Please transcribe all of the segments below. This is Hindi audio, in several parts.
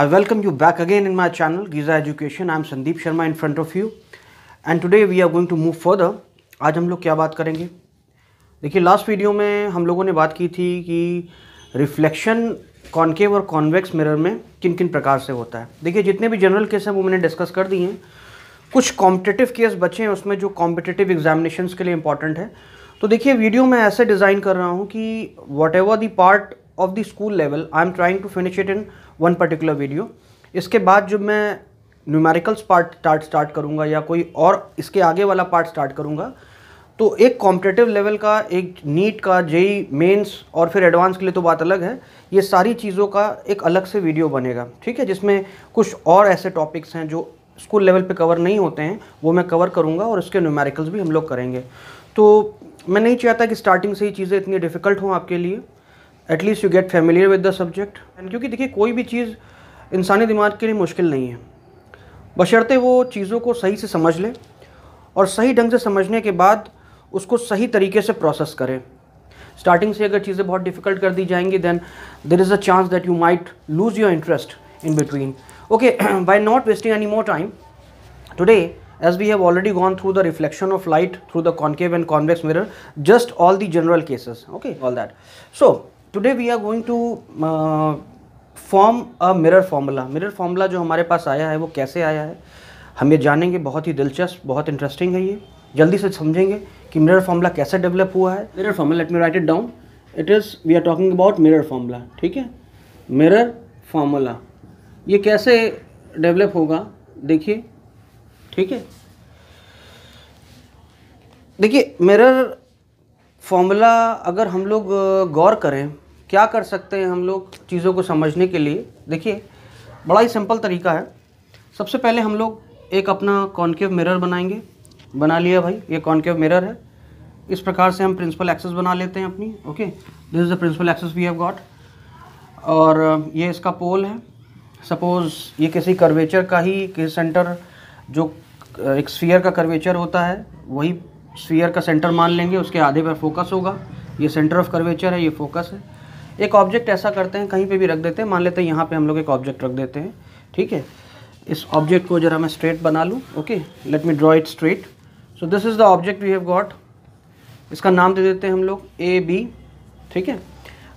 I welcome you back again in my channel Giza Education. I am Sandeep Sharma in front of you. And today we are going to move further. आज हम लोग क्या बात करेंगे देखिए लास्ट वीडियो में हम लोगों ने बात की थी कि रिफ्लेक्शन कॉन्केव और कॉन्वेक्स मिरर में किन किन प्रकार से होता है देखिए जितने भी जनरल केस हैं वो मैंने डिस्कस कर दिए हैं कुछ कॉम्पिटेटिव केस बचे हैं उसमें जो कॉम्पिटेटिव एग्जामिनेशन के लिए इंपॉर्टेंट है तो देखिए वीडियो मैं ऐसे डिज़ाइन कर रहा हूँ कि whatever the part of the school level I am trying to finish it in one particular video इसके बाद जब मैं न्यूमेरिकल्स पार्ट स्टार्ट स्टार्ट करूँगा या कोई और इसके आगे वाला पार्ट स्टार्ट करूँगा तो एक कॉम्पिटेटिव लेवल का एक नीट का जेई मेंस और फिर एडवांस के लिए तो बात अलग है ये सारी चीज़ों का एक अलग से वीडियो बनेगा ठीक है जिसमें कुछ और ऐसे टॉपिक्स हैं जो स्कूल लेवल पे कवर नहीं होते हैं वो मैं कवर करूँगा और उसके न्यूमेरिकल्स भी हम लोग करेंगे तो मैं नहीं चाहता कि स्टार्टिंग से ही चीज़ें इतनी डिफ़िकल्ट हों आपके लिए at least you get familiar with the subject and क्योंकि देखिए कोई भी चीज़ इंसानी दिमाग के लिए मुश्किल नहीं है बशर्ते वो चीज़ों को सही से समझ लें और सही ढंग से समझने के बाद उसको सही तरीके से प्रोसेस करें स्टार्टिंग से अगर चीज़ें बहुत डिफ़िकल्ट कर दी जाएंगी then there is a chance that you might lose your interest in between okay by not wasting any more time today as we have already gone through the reflection of light through the concave and convex mirror just all the general cases okay all that so today we are going to form a mirror formula mirror formula जो हमारे पास आया है वो कैसे आया है हम ये जानेंगे बहुत ही दिलचस्प बहुत इंटरेस्टिंग है ये जल्दी से समझेंगे कि मिरर फार्मूला कैसे डेवलप हुआ है mirror formula let me write it down it is we are talking about mirror formula ठीक है मिरर फार्मूला ये कैसे डेवलप होगा देखिए ठीक है देखिए मिरर फार्मूला अगर हम लोग uh, गौर करें क्या कर सकते हैं हम लोग चीज़ों को समझने के लिए देखिए बड़ा ही सिंपल तरीका है सबसे पहले हम लोग एक अपना कॉन्केव मिरर बनाएंगे बना लिया भाई ये कॉन्केव मिरर है इस प्रकार से हम प्रिंसिपल एक्सेस बना लेते हैं अपनी okay this is the principal axis we have got और ये इसका पोल है सपोज़ ये किसी कर्वेचर का ही किसी सेंटर जो एक स्फीयर का कर्वेचर होता है वही स्फीयर का सेंटर मान लेंगे उसके आधे पर फोकस होगा ये सेंटर ऑफ कर्वेचर है ये फोकस है एक ऑब्जेक्ट ऐसा करते हैं कहीं पे भी रख देते हैं मान लेते हैं यहाँ पे हम लोग एक ऑब्जेक्ट रख देते हैं ठीक है इस ऑब्जेक्ट को जरा मैं स्ट्रेट बना लूँ okay let me draw it straight so this is the object we have got इसका नाम दे देते हैं हम लोग ए बी ठीक है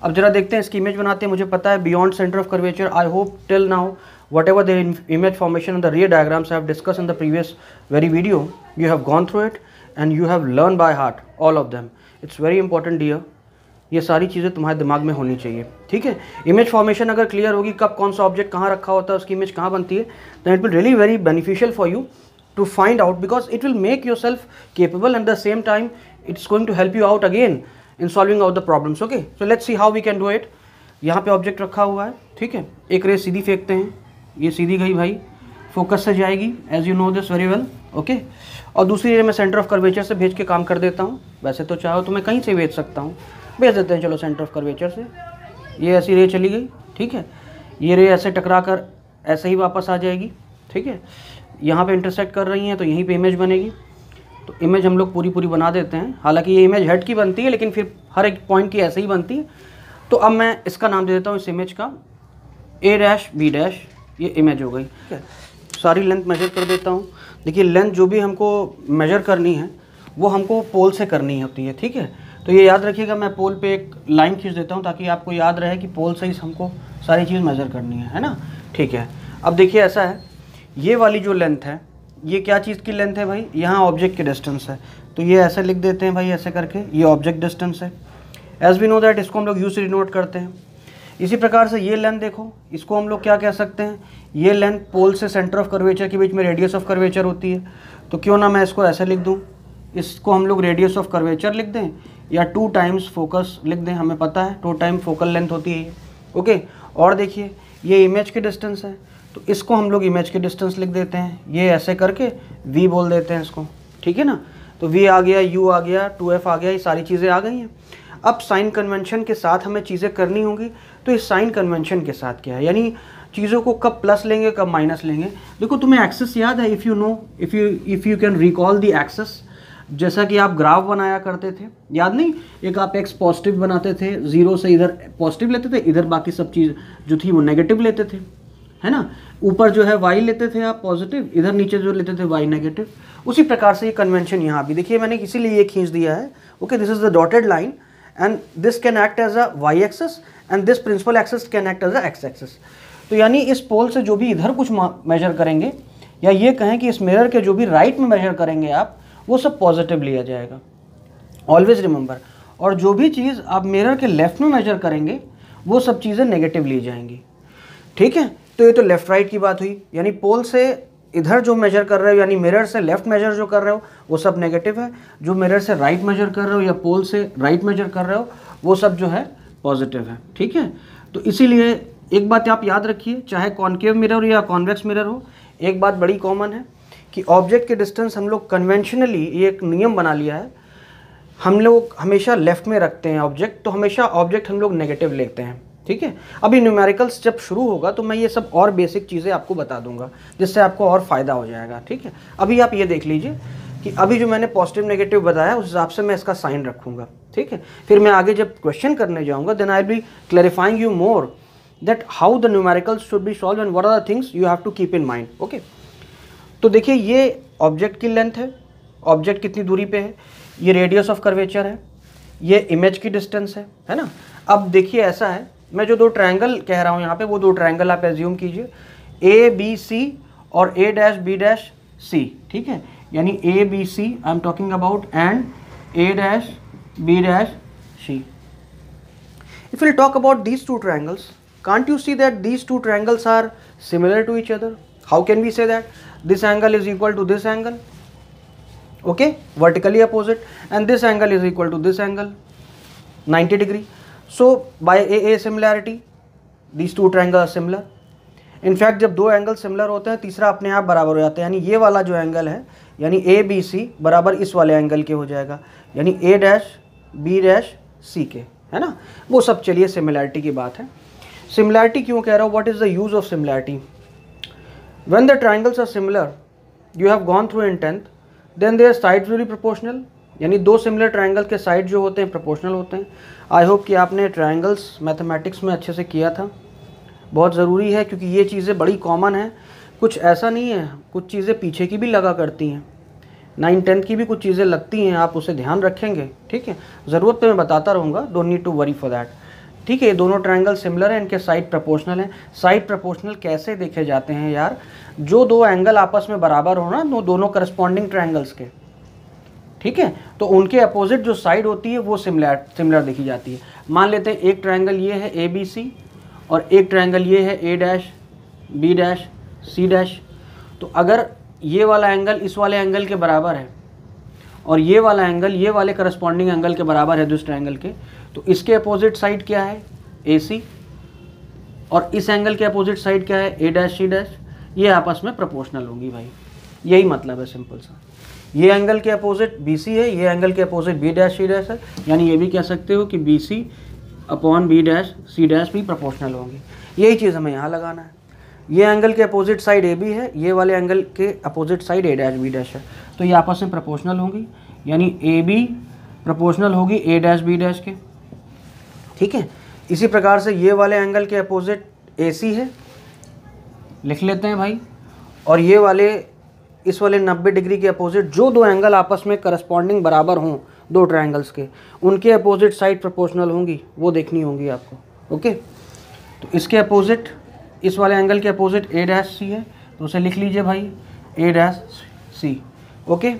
अब जरा देखते हैं इसकी इमेज बनाते हैं मुझे पता है beyond centre of curvature I hope till now whatever the image formation the ray diagrams have discuss in the previous very video you have gone through it and you have learn by heart all of them it's very important dear ये सारी चीज़ें तुम्हारे दिमाग में होनी चाहिए ठीक है इमेज फॉर्मेशन अगर क्लियर होगी कब कौन सा ऑब्जेक्ट कहाँ रखा होता है उसकी इमेज कहाँ बनती है then it will really very beneficial for you to find out because it will make yourself capable at the same time it's going to help you out again in solving out the problems okay so let's see how we can do it यहाँ पे ऑब्जेक्ट रखा हुआ है ठीक है एक रे सीधी फेंकते हैं ये सीधी गई भाई फोकस से जाएगी as you know this very well okay और दूसरी रे मैं सेंटर ऑफ कर्वेचर से भेज के काम कर देता हूँ वैसे तो चाहो तो मैं कहीं से भेज सकता हूँ भेज देते हैं चलो सेंटर ऑफ कर्वेचर से ये ऐसी रे चली गई ठीक है ये रे ऐसे टकरा कर ऐसे ही वापस आ जाएगी ठीक है यहाँ पे इंटरसेक्ट कर रही हैं तो यहीं पे इमेज बनेगी तो इमेज हम लोग पूरी पूरी बना देते हैं हालांकि ये इमेज हेड की बनती है लेकिन फिर हर एक पॉइंट की ऐसे ही बनती है तो अब मैं इसका नाम दे देता हूँ इस इमेज का ए डैश बी डैश ये इमेज हो गई ठीक है सारी लेंथ मेजर कर देता हूँ देखिए लेंथ जो भी हमको मेजर करनी है वो हमको पोल से करनी होती है ठीक है तो ये याद रखिएगा मैं पोल पे एक लाइन खींच देता हूँ ताकि आपको याद रहे कि पोल साइज हमको सारी चीज़ मेज़र करनी है है ना ठीक है अब देखिए ऐसा है ये वाली जो लेंथ है ये क्या चीज़ की लेंथ है भाई यहाँ ऑब्जेक्ट की डिस्टेंस है तो ये ऐसे लिख देते हैं भाई ऐसे करके ये ऑब्जेक्ट डिस्टेंस है एज वी नो दैट इसको हम लोग यू से डिनोट करते हैं इसी प्रकार से ये लेंथ देखो इसको हम लोग क्या कह सकते हैं ये लेंथ पोल से सेंटर ऑफ कर्वेचर के बीच में रेडियस ऑफ कर्वेचर होती है तो क्यों ना मैं इसको ऐसे लिख दूँ इसको हम लोग रेडियस ऑफ कर्वेचर लिख दें या टू टाइम्स फोकस लिख दें हमें पता है टू टाइम फोकल लेंथ होती है ओके और देखिए ये इमेज की डिस्टेंस है तो इसको हम लोग इमेज की डिस्टेंस लिख देते हैं ये ऐसे करके वी बोल देते हैं इसको ठीक है ना तो वी आ गया यू आ गया टू एफ आ गया ये सारी चीज़ें आ गई हैं अब साइन कन्वेंशन के साथ हमें चीज़ें करनी होंगी तो इस साइन कन्वेंशन के साथ क्या है यानी चीज़ों को कब प्लस लेंगे कब माइनस लेंगे देखो तुम्हें एक्सेस याद है if you know if you if you can recall the axis जैसा कि आप ग्राफ बनाया करते थे याद नहीं एक आप एक्स पॉजिटिव बनाते थे ज़ीरो से इधर पॉजिटिव लेते थे इधर बाकी सब चीज़ जो थी वो नेगेटिव लेते थे है ना ऊपर जो है वाई लेते थे आप पॉजिटिव इधर नीचे जो लेते थे वाई नेगेटिव उसी प्रकार से ये कन्वेंशन यहाँ भी देखिए मैंने इसीलिए ये खींच दिया है okay this is the dotted line and this can act as a Y axis and this principal axis can act as a X axis तो यानी इस पोल से जो भी इधर कुछ मेजर करेंगे या ये कहें कि इस मिरर के जो भी राइट में मेजर करेंगे आप वो सब पॉजिटिव लिया जाएगा ऑलवेज रिमेंबर और जो भी चीज़ आप मिरर के लेफ्ट में मेजर करेंगे वो सब चीज़ें नेगेटिव ली जाएंगी ठीक है तो ये तो लेफ्ट राइट की बात हुई यानी पोल से इधर जो मेजर कर रहे हो यानी मिरर से लेफ्ट मेजर जो कर रहे हो वो सब नेगेटिव है जो मिरर से राइट right मेजर कर रहे हो या पोल से राइट right मेजर कर रहे हो वो सब जो है पॉजिटिव है ठीक है तो इसीलिए एक बात आप याद रखिए चाहे कॉन्केव मिरर हो या कॉन्वेक्स मिरर हो एक बात बड़ी कॉमन है कि ऑब्जेक्ट के डिस्टेंस हम लोग कन्वेंशनली ये एक नियम बना लिया है हम लोग हमेशा लेफ़्ट में रखते हैं ऑब्जेक्ट तो हमेशा ऑब्जेक्ट हम लोग नेगेटिव लेते हैं ठीक है अभी न्यूमेरिकल्स जब शुरू होगा तो मैं ये सब और बेसिक चीज़ें आपको बता दूंगा जिससे आपको और फ़ायदा हो जाएगा ठीक है अभी आप ये देख लीजिए कि अभी जो मैंने पॉजिटिव नेगेटिव बताया उस हिसाब से मैं इसका साइन रखूँगा ठीक है फिर मैं आगे जब क्वेश्चन करने जाऊँगा then I be clarifying you more that how the numericals should be solve and what are the things you have to keep in mind okay तो देखिए ये ऑब्जेक्ट की लेंथ है ऑब्जेक्ट कितनी दूरी पे है ये रेडियस ऑफ कर्वेचर है ये इमेज की डिस्टेंस है है ना अब देखिए ऐसा है मैं जो दो ट्रायंगल कह रहा हूँ यहाँ पे वो दो ट्रायंगल आप एज्यूम कीजिए ए बी सी और A dash B dash C ठीक है यानी A B C I am talking about and A dash B dash C if we'll talk about these two triangles can't you see that these two triangles are similar to each other how can we say that this angle is equal to this angle okay vertically opposite and this angle is equal to this angle 90 degree so bye A A similarity this two triangle similar in fact जब दो एंगल सिमिलर होते हैं तीसरा अपने आप बराबर हो जाता है यानी ये वाला जो एंगल है यानी ए बी सी बराबर इस वाले एंगल के हो जाएगा यानी A dash B dash C के है ना वो सब चलिए सिमिलैरिटी की बात है सिमिलैरिटी क्यों कह रहा हूँ what is the use of similarity When the triangles are similar, you have gone through in 10th, then their sides will be proportional. यानी दो सिमिलर ट्रायंगल के साइड जो होते हैं प्रोपोर्शनल होते हैं आई होप कि आपने ट्रायंगल्स मैथमेटिक्स में अच्छे से किया था बहुत ज़रूरी है क्योंकि ये चीज़ें बड़ी कॉमन हैं कुछ ऐसा नहीं है कुछ चीज़ें पीछे की भी लगा करती हैं नाइन टेंथ की भी कुछ चीज़ें लगती हैं आप उसे ध्यान रखेंगे ठीक है ज़रूरत पर मैं बताता रहूँगा don't need to worry for that ठीक है ये दोनों ट्राइंगल सिमिलर हैं इनके साइड प्रोपोर्शनल हैं साइड प्रोपोर्शनल कैसे देखे जाते हैं यार जो दो एंगल आपस में बराबर हो ना दो दोनों करस्पॉन्डिंग ट्राइंगल्स के ठीक है तो उनके अपोजिट जो साइड होती है वो सिमिलर सिमिलर देखी जाती है मान लेते हैं एक ट्राइंगल ये है ए बी सी और एक ट्राइंगल ये है A dash B dash C dash तो अगर ये वाला एंगल इस वाले एंगल के बराबर है और ये वाला एंगल ये वाले करस्पॉन्डिंग एंगल के बराबर है दूसरे एंगल के तो इसके अपोजिट साइड क्या है ए और इस एंगल के अपोजिट साइड क्या है ए डैश सी डैश ये आपस में प्रोपोर्शनल होंगी भाई यही मतलब है सिंपल सा ये एंगल के अपोजिट बी सी है ये एंगल के opposite B dash C dash है यानी ये भी कह सकते हो कि B C upon B dash C dash भी प्रोपोर्शनल होंगी यही चीज़ हमें यहाँ लगाना है ये एंगल के अपोजिट साइड ए बी है ये वाले एंगल के opposite side A dash B dash है तो ये आपस में प्रोपोर्शनल होंगी यानी ए बी प्रोपोर्शनल होगी ए डैश बी डैश के ठीक है इसी प्रकार से ये वाले एंगल के अपोजिट ए सी है लिख लेते हैं भाई और ये वाले इस वाले 90 डिग्री के अपोजिट जो दो एंगल आपस में करस्पॉन्डिंग बराबर हों दो ट्रायंगल्स के उनके अपोजिट साइड प्रोपोर्शनल होंगी वो देखनी होंगी आपको ओके तो इसके अपोजिट इस वाले एंगल के अपोजिट ए डैश सी है तो उसे लिख लीजिए भाई ए डैश सी ओके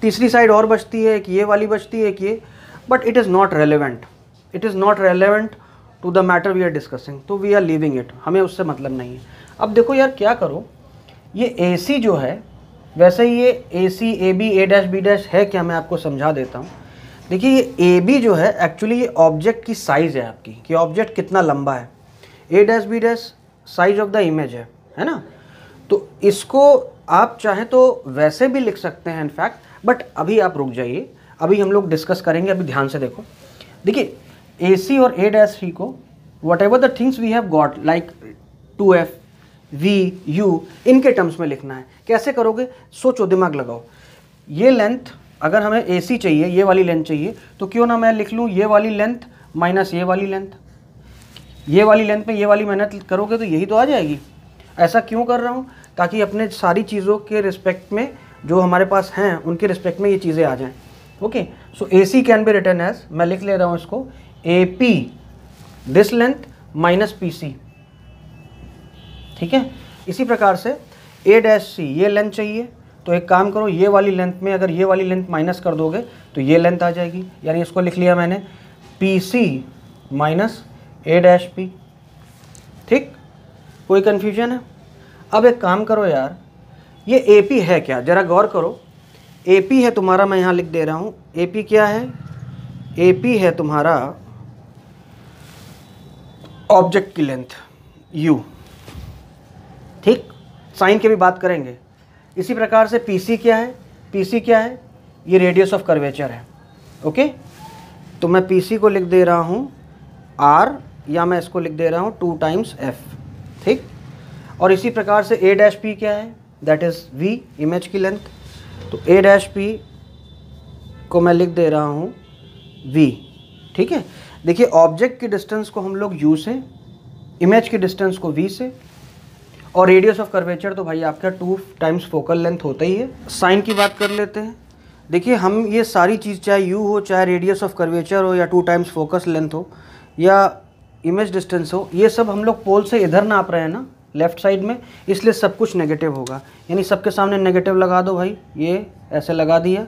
तीसरी साइड और बचती है एक ये वाली बचती है एक ये but it is not relevant it is not relevant to the matter we are discussing तो वी आर लिविंग इट हमें उससे मतलब नहीं है अब देखो यार क्या करो ये ए सी जो है वैसे ही ये A C A B A dash B dash है क्या मैं आपको समझा देता हूँ देखिए ये ए बी जो है एक्चुअली ये ऑब्जेक्ट की साइज़ है आपकी कि ऑब्जेक्ट कितना लंबा है A dash B dash size of the image है है ना तो इसको आप चाहे तो वैसे भी लिख सकते हैं इनफैक्ट बट अभी आप रुक जाइए अभी हम लोग डिस्कस करेंगे अभी ध्यान से देखो देखिए ए सी और ए डैश सी को whatever the things we have got like two F V U इनके टर्म्स में लिखना है कैसे करोगे सोचो दिमाग लगाओ ये लेंथ अगर हमें ए सी चाहिए ये वाली लेंथ चाहिए तो क्यों ना मैं लिख लूँ ये वाली लेंथ माइनस ये वाली लेंथ ये वाली लेंथ में ये वाली मेहनत करोगे तो यही तो आ जाएगी ऐसा क्यों कर रहा हूँ ताकि अपने सारी चीज़ों के रिस्पेक्ट में जो हमारे पास हैं उनके रिस्पेक्ट में ये चीज़ें आ जाएँ okay so A C can be written as मैं लिख ले रहा हूँ इसको A P this length minus P C ठीक है इसी प्रकार से ए डैश सी ये लेंथ चाहिए तो एक काम करो ये वाली लेंथ में अगर ये वाली लेंथ माइनस कर दोगे तो ये लेंथ आ जाएगी यानी इसको लिख लिया मैंने P C minus A dash P ठीक कोई कन्फ्यूजन है अब एक काम करो यार ये ए पी है क्या ज़रा गौर करो ए पी है तुम्हारा मैं यहाँ लिख दे रहा हूँ ए पी क्या है ए पी है तुम्हारा ऑब्जेक्ट की लेंथ यू ठीक साइन की भी बात करेंगे इसी प्रकार से pc क्या है pc क्या है ये रेडियस ऑफ कर्वेचर है ओके तो मैं pc को लिख दे रहा हूँ आर या मैं इसको लिख दे रहा हूँ टू टाइम्स एफ ठीक और इसी प्रकार से ए डैश पी क्या है दैट इज़ वी इमेज की लेंथ तो ए डैश पी को मैं लिख दे रहा हूँ वी ठीक है देखिए ऑब्जेक्ट की डिस्टेंस को हम लोग यू से इमेज की डिस्टेंस को वी से और रेडियस ऑफ कर्वेचर तो भाई आपका टू टाइम्स फोकल लेंथ होता ही है साइन की बात कर लेते हैं देखिए हम ये सारी चीज़ चाहे यू हो चाहे रेडियस ऑफ कर्वेचर हो या टू टाइम्स फोकस लेंथ हो या इमेज डिस्टेंस हो ये सब हम लोग पोल से इधर नाप रहे हैं ना लेफ्ट साइड में इसलिए सब कुछ नेगेटिव होगा यानी सबके सामने नेगेटिव लगा दो भाई ये ऐसे लगा दिया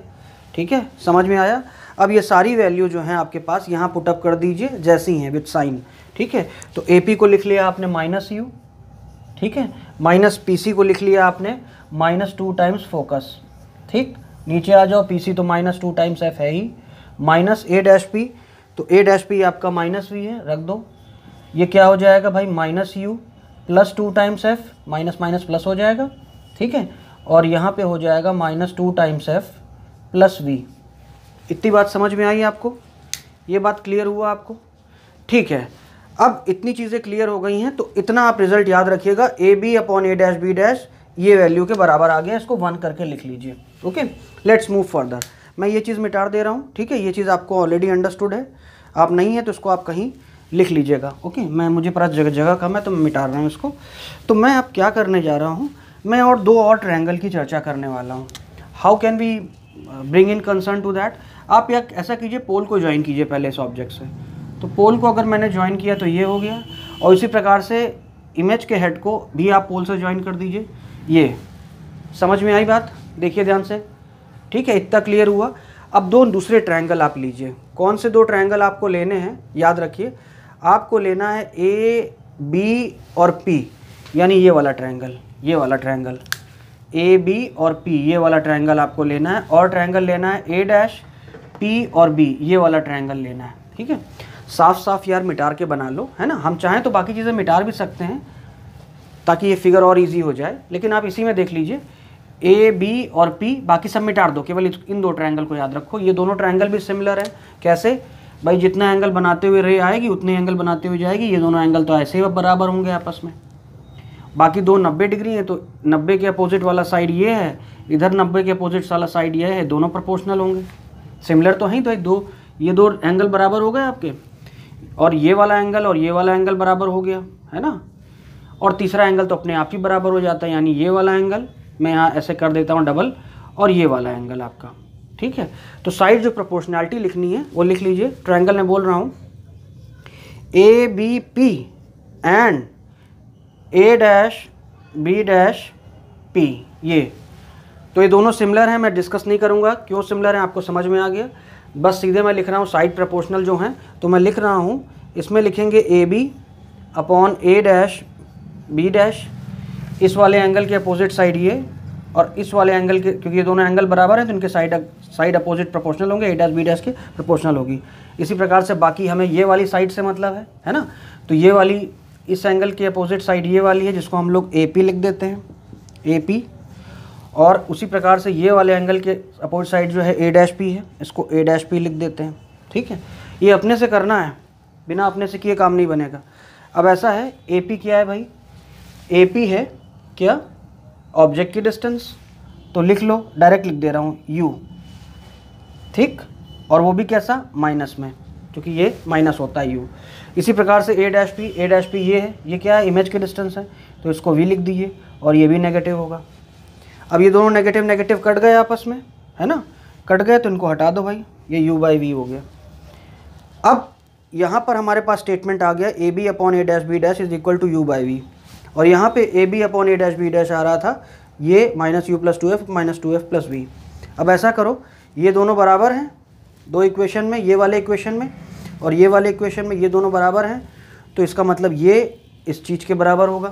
ठीक है समझ में आया अब ये सारी वैल्यू जो है आपके पास यहाँ पुटअप कर दीजिए जैसी हैं विथ साइन ठीक है तो ए पी को लिख लिया आपने माइनस यू ठीक है माइनस पी सी को लिख लिया आपने माइनस टू टाइम्स फोकस ठीक नीचे आ जाओ पी सी तो माइनस टू टाइम्स एफ है ही माइनस ए डैश पी तो ए डैश पी आपका माइनस वी है रख दो ये क्या हो जाएगा भाई minus U plus two times F minus minus plus हो जाएगा ठीक है और यहाँ पे हो जाएगा minus two times F plus V इतनी बात समझ में आई आपको ये बात क्लियर हुआ आपको ठीक है अब इतनी चीज़ें क्लियर हो गई हैं तो इतना आप रिजल्ट याद रखिएगा A B upon A dash B dash ये वैल्यू के बराबर आ गया इसको वन करके लिख लीजिए ओके लेट्स मूव फर्दर मैं ये चीज़ मिटा दे रहा हूँ ठीक है ये चीज़ आपको ऑलरेडी अंडरस्टूड है आप नहीं है तो इसको आप कहीं लिख लीजिएगा ओके मैं मुझे पर जगह जगह कम है तो मैं मिटा रहा हूँ इसको तो मैं अब क्या करने जा रहा हूँ मैं और दो और ट्रैंगल की चर्चा करने वाला हूँ how can be bring in concern to that आप या ऐसा कीजिए पोल को ज्वाइन कीजिए पहले इस ऑब्जेक्ट से तो पोल को अगर मैंने ज्वाइन किया तो ये हो गया और इसी प्रकार से इमेज के हेड को भी आप पोल से ज्वाइन कर दीजिए ये समझ में आई बात देखिए ध्यान से ठीक है इतना क्लियर हुआ अब दो दूसरे ट्रायंगल आप लीजिए कौन से दो ट्रायंगल आपको लेने हैं याद रखिए आपको लेना है ए बी और पी यानी ये वाला ट्रायंगल ये वाला ट्रायंगल ए बी और पी ये वाला ट्रायंगल आपको लेना है और ट्रायंगल लेना है ए डैश पी और बी ये वाला ट्रायंगल लेना है ठीक है साफ साफ यार मिटार के बना लो है ना हम चाहें तो बाकी चीज़ें मिटार भी सकते हैं ताकि ये फिगर और ईजी हो जाए लेकिन आप इसी में देख लीजिए ए बी और पी बाकी सब मिटार दो केवल इन दो ट्रायंगल को याद रखो ये दोनों ट्रायंगल भी सिमिलर हैं कैसे भाई जितना एंगल बनाते हुए रे आएगी उतने एंगल बनाते हुए जाएगी ये दोनों एंगल तो ऐसे ही बराबर होंगे आपस में बाकी दो नब्बे डिग्री हैं तो नब्बे के अपोजिट वाला साइड ये है इधर नब्बे के अपोजिट वाला साइड ये है दोनों प्रोपोर्शनल होंगे सिमिलर तो हैं तो एक दो ये दो एंगल बराबर हो गए आपके और ये वाला एंगल और ये वाला एंगल बराबर हो गया है ना और तीसरा एंगल तो अपने आप ही बराबर हो जाता है यानी ये वाला एंगल मैं यहाँ ऐसे कर देता हूँ डबल और ये वाला एंगल आपका ठीक है तो साइड जो प्रोपोर्शनैलिटी लिखनी है वो लिख लीजिए ट्रायंगल में बोल रहा हूँ A B P and A dash B dash P ये तो ये दोनों सिमिलर हैं मैं डिस्कस नहीं करूँगा क्यों सिमिलर हैं आपको समझ में आ गया बस सीधे मैं लिख रहा हूँ साइड प्रपोर्शनल जो हैं तो मैं लिख रहा हूँ इसमें लिखेंगे A B upon A dash B dash इस वाले एंगल के अपोजिट साइड ये और इस वाले एंगल के क्योंकि ये दोनों एंगल बराबर हैं तो इनके साइड साइड अपोजिट प्रोपोर्शनल होंगे ए डैश बी डैश के प्रोपोर्शनल होगी इसी प्रकार से बाकी हमें ये वाली साइड से मतलब है है ना तो ये वाली इस एंगल की अपोजिट साइड ये वाली है जिसको हम लोग ए लिख देते हैं ए और उसी प्रकार से ये वाले एंगल के अपोजिट साइड जो है ए डैश पी है इसको ए डैश पी लिख देते हैं ठीक है ये अपने से करना है बिना अपने से किए काम नहीं बनेगा अब ऐसा है ए पी क्या है भाई ए पी है क्या ऑब्जेक्ट की डिस्टेंस तो लिख लो डायरेक्ट लिख दे रहा हूँ यू ठीक और वो भी कैसा माइनस में क्योंकि ये माइनस होता है यू इसी प्रकार से A dash P A dash P ये है ये क्या है इमेज के डिस्टेंस है तो इसको वी लिख दीजिए और ये भी नेगेटिव होगा अब ये दोनों नेगेटिव नेगेटिव कट गए आपस में है ना कट गए तो इनको हटा दो भाई ये यू बाई वी हो गया अब यहाँ पर हमारे पास स्टेटमेंट आ गया A B upon A dash B dash is equal to U by V और यहाँ पे A B upon A dash B dash आ रहा था ये minus U plus two F minus two F plus V अब ऐसा करो ये दोनों बराबर हैं दो इक्वेशन में ये वाले इक्वेशन में और ये वाले इक्वेशन में ये दोनों बराबर हैं तो इसका मतलब ये इस चीज़ के बराबर होगा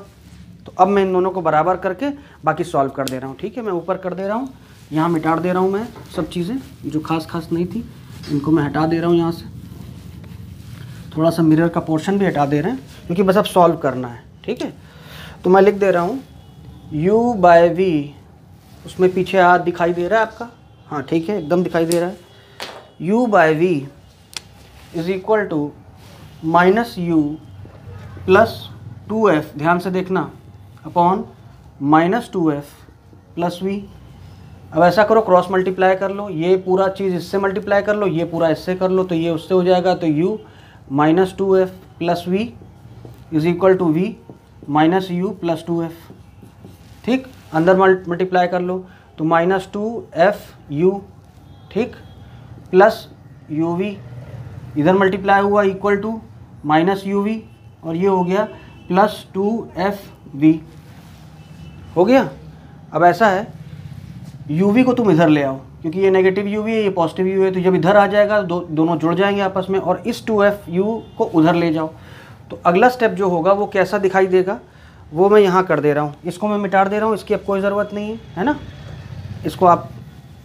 तो अब मैं इन दोनों को बराबर करके बाकी सॉल्व कर दे रहा हूँ ठीक है मैं ऊपर कर दे रहा हूँ यहाँ मिटा दे रहा हूँ मैं सब चीज़ें जो खास खास नहीं थी इनको मैं हटा दे रहा हूँ यहाँ से थोड़ा सा मिरर का पोर्शन भी हटा दे रहे हैं क्योंकि बस अब सॉल्व करना है ठीक है तो मैं लिख दे रहा हूँ u बाय वी उसमें पीछे हाथ दिखाई दे रहा है आपका हाँ ठीक है एकदम दिखाई दे रहा है u by V is equal to minus U plus two F ध्यान से देखना upon minus two F plus V अब ऐसा करो क्रॉस मल्टीप्लाई कर लो ये पूरा चीज़ इससे मल्टीप्लाई कर लो ये पूरा इससे कर लो तो ये उससे हो जाएगा तो u minus two F plus V is equal to V minus U plus two F ठीक अंदर मल्टीप्लाई कर लो तो माइनस टू एफ यू ठीक प्लस यू वी इधर मल्टीप्लाई हुआ equal to minus U V और ये हो गया प्लस टू एफ वी हो गया अब ऐसा है यू वी को तुम इधर ले आओ क्योंकि ये नेगेटिव यू वी है ये पॉजिटिव यू है तो जब इधर आ जाएगा दो, दोनों जुड़ जाएंगे आपस में और इस टू एफ यू को उधर ले जाओ तो अगला स्टेप जो होगा वो कैसा दिखाई देगा वो मैं यहाँ कर दे रहा हूँ इसको मैं मिटा दे रहा हूँ इसकी अब कोई ज़रूरत नहीं है है ना इसको आप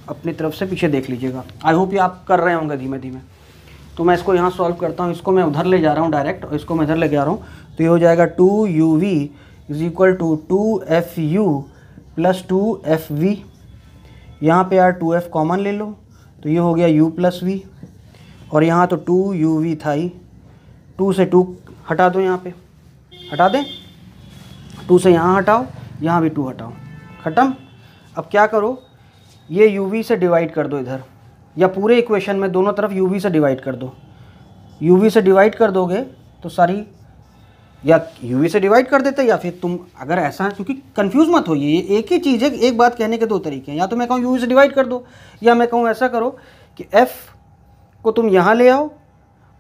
अपनी तरफ से पीछे देख लीजिएगा आई होप ये आप कर रहे होंगे धीमे धीमे तो मैं इसको यहाँ सॉल्व करता हूँ इसको मैं उधर ले जा रहा हूँ डायरेक्ट और इसको मैं इधर ले जा रहा हूँ तो ये हो जाएगा two U V is equal to two F U plus two F V यहाँ पर यार टू एफ कॉमन ले लो तो ये हो गया यू प्लस वी और यहाँ तो टू यू वी था ही टू से टू हटा दो यहाँ पे हटा दें टू से यहाँ हटाओ यहाँ भी टू हटाओ ख़त्म अब क्या करो ये यू वी से डिवाइड कर दो इधर या पूरे इक्वेशन में दोनों तरफ यू से डिवाइड कर दो यू से डिवाइड कर दोगे तो सारी या यू से डिवाइड कर देते या फिर तुम अगर ऐसा है क्योंकि कंफ्यूज मत होइए ये एक ही चीज़ है एक बात कहने के दो तरीके हैं या तो मैं कहूँ यू से डिवाइड कर दो या मैं कहूँ ऐसा करो कि एफ़ को तुम यहाँ ले आओ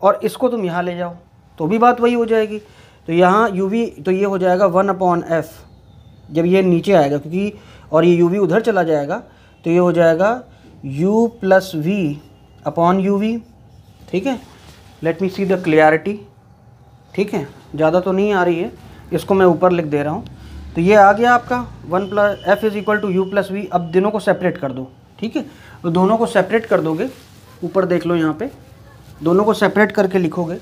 और इसको तुम यहाँ ले जाओ तो भी बात वही हो जाएगी तो यहाँ यू तो ये हो जाएगा वन अपॉन एफ़ जब ये नीचे आएगा क्योंकि और ये यू उधर चला जाएगा तो ये हो जाएगा U plus V upon U V ठीक है let me see the clarity ठीक है ज़्यादा तो नहीं आ रही है इसको मैं ऊपर लिख दे रहा हूँ तो ये आ गया आपका one plus F is equal to U plus V अब दोनों को सेपरेट कर दो ठीक है तो दोनों को सेपरेट कर दोगे ऊपर देख लो यहाँ पे दोनों को सेपरेट करके लिखोगे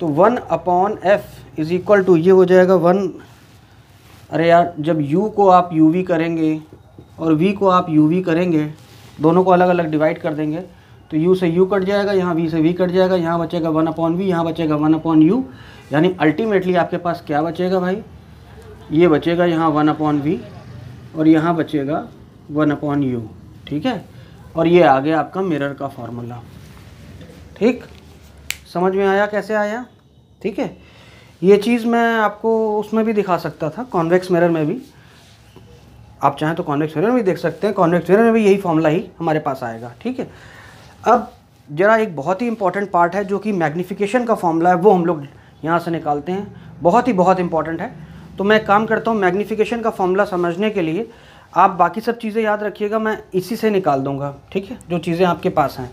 तो one upon F is equal to ये हो जाएगा वन अरे यार जब u को आप वी करेंगे और v को आप वी करेंगे दोनों को अलग अलग डिवाइड कर देंगे तो यू से यू कट जाएगा यहाँ वी से वी कट जाएगा यहाँ बचेगा वन अपॉन वी यहाँ बचेगा वन अपॉन यू यानी अल्टीमेटली आपके पास क्या बचेगा भाई ये बचेगा यहाँ वन अपॉन वी और यहाँ बचेगा वन अपॉन यू ठीक है और ये आ गया आपका मिरर का फार्मूला ठीक समझ में आया कैसे आया ठीक है ये चीज़ मैं आपको उसमें भी दिखा सकता था कॉन्वेक्स मिरर में भी आप चाहें तो कॉन्वेक्स मिरर में देख सकते हैं कॉन्वेक्स मिरर में भी यही फॉर्मूला ही हमारे पास आएगा ठीक है अब जरा एक बहुत ही इंपॉर्टेंट पार्ट है जो कि मैग्नीफिकेशन का फॉर्मूला है वो हम लोग यहाँ से निकालते हैं बहुत ही बहुत इंपॉर्टेंट है तो मैं काम करता हूँ मैग्नीफिकेशन का फॉर्मूला समझने के लिए आप बाकी सब चीज़ें याद रखिएगा मैं इसी से निकाल दूंगा ठीक है जो चीज़ें आपके पास हैं